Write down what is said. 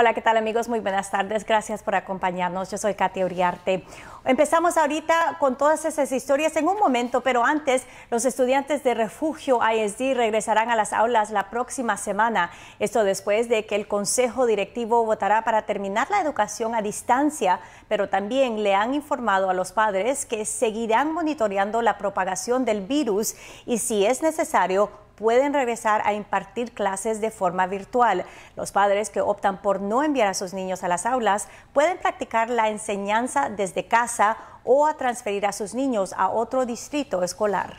Hola, ¿qué tal amigos? Muy buenas tardes. Gracias por acompañarnos. Yo soy Katia Uriarte. Empezamos ahorita con todas esas historias en un momento, pero antes los estudiantes de refugio ISD regresarán a las aulas la próxima semana. Esto después de que el Consejo Directivo votará para terminar la educación a distancia, pero también le han informado a los padres que seguirán monitoreando la propagación del virus y si es necesario pueden regresar a impartir clases de forma virtual. Los padres que optan por no enviar a sus niños a las aulas pueden practicar la enseñanza desde casa o a transferir a sus niños a otro distrito escolar.